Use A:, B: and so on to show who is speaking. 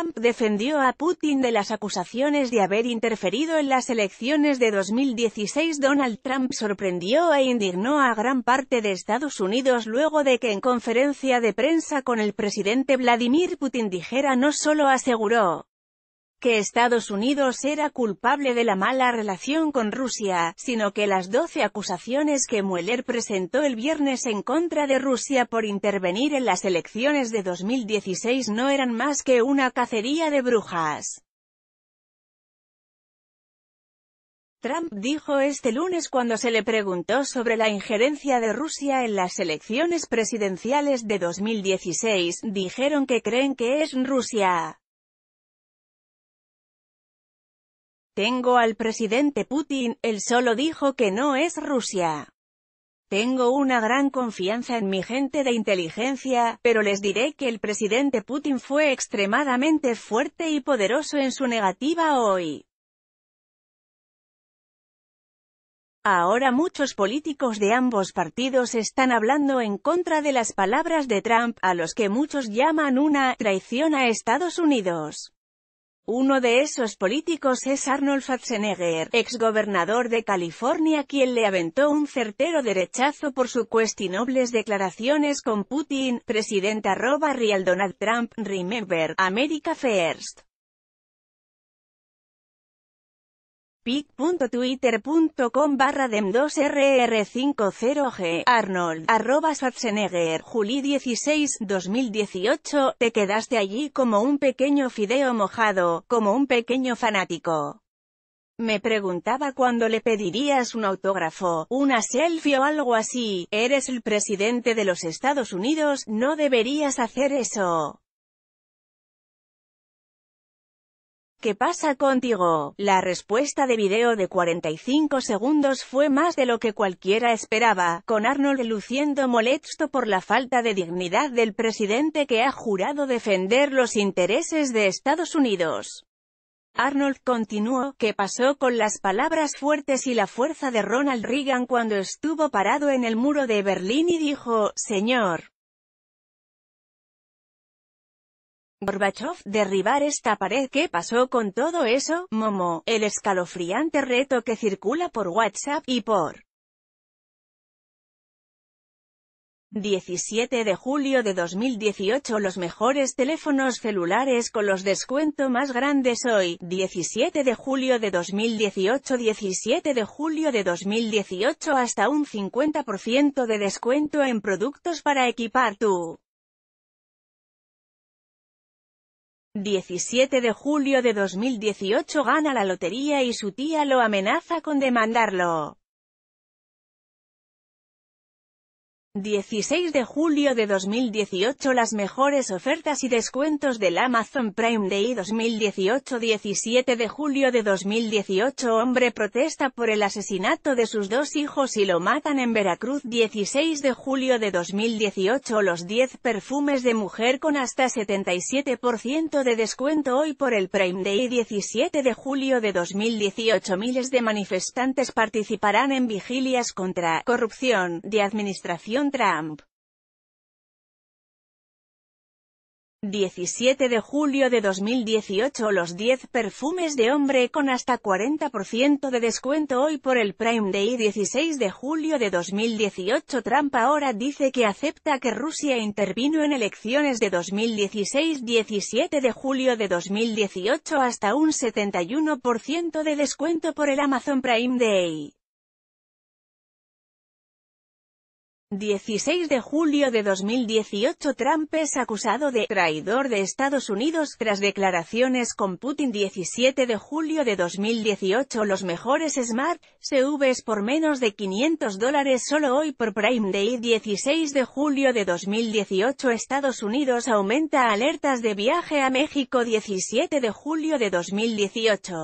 A: Trump defendió a Putin de las acusaciones de haber interferido en las elecciones de 2016. Donald Trump sorprendió e indignó a gran parte de Estados Unidos luego de que en conferencia de prensa con el presidente Vladimir Putin dijera no solo aseguró que Estados Unidos era culpable de la mala relación con Rusia, sino que las 12 acusaciones que Mueller presentó el viernes en contra de Rusia por intervenir en las elecciones de 2016 no eran más que una cacería de brujas. Trump dijo este lunes cuando se le preguntó sobre la injerencia de Rusia en las elecciones presidenciales de 2016, dijeron que creen que es Rusia. Tengo al presidente Putin, él solo dijo que no es Rusia. Tengo una gran confianza en mi gente de inteligencia, pero les diré que el presidente Putin fue extremadamente fuerte y poderoso en su negativa hoy. Ahora muchos políticos de ambos partidos están hablando en contra de las palabras de Trump, a los que muchos llaman una «traición a Estados Unidos». Uno de esos políticos es Arnold Schwarzenegger, exgobernador de California quien le aventó un certero derechazo por sus cuestionables declaraciones con Putin, presidenta arroba real Donald Trump, remember, America first. pic.twitter.com barra dem2rr50g, Arnold, Schwarzenegger, Juli 16, 2018, te quedaste allí como un pequeño fideo mojado, como un pequeño fanático. Me preguntaba cuándo le pedirías un autógrafo, una selfie o algo así. Eres el presidente de los Estados Unidos, no deberías hacer eso. ¿Qué pasa contigo? La respuesta de video de 45 segundos fue más de lo que cualquiera esperaba, con Arnold luciendo molesto por la falta de dignidad del presidente que ha jurado defender los intereses de Estados Unidos. Arnold continuó, ¿qué pasó con las palabras fuertes y la fuerza de Ronald Reagan cuando estuvo parado en el muro de Berlín y dijo, «Señor, Gorbachev, derribar esta pared ¿Qué pasó con todo eso, Momo? El escalofriante reto que circula por WhatsApp y por 17 de julio de 2018 Los mejores teléfonos celulares con los descuentos más grandes hoy, 17 de julio de 2018 17 de julio de 2018 hasta un 50% de descuento en productos para equipar tu 17 de julio de 2018 gana la lotería y su tía lo amenaza con demandarlo. 16 de julio de 2018 Las mejores ofertas y descuentos del Amazon Prime Day 2018 17 de julio de 2018 Hombre protesta por el asesinato de sus dos hijos y lo matan en Veracruz 16 de julio de 2018 Los 10 perfumes de mujer con hasta 77% de descuento hoy por el Prime Day 17 de julio de 2018 Miles de manifestantes participarán en vigilias contra corrupción de administración Trump. 17 de julio de 2018 Los 10 perfumes de hombre con hasta 40% de descuento hoy por el Prime Day 16 de julio de 2018 Trump ahora dice que acepta que Rusia intervino en elecciones de 2016 17 de julio de 2018 hasta un 71% de descuento por el Amazon Prime Day 16 de julio de 2018 Trump es acusado de «traidor de Estados Unidos» tras declaraciones con Putin 17 de julio de 2018 Los mejores Smart CVs por menos de 500 dólares solo hoy por Prime Day 16 de julio de 2018 Estados Unidos aumenta alertas de viaje a México 17 de julio de 2018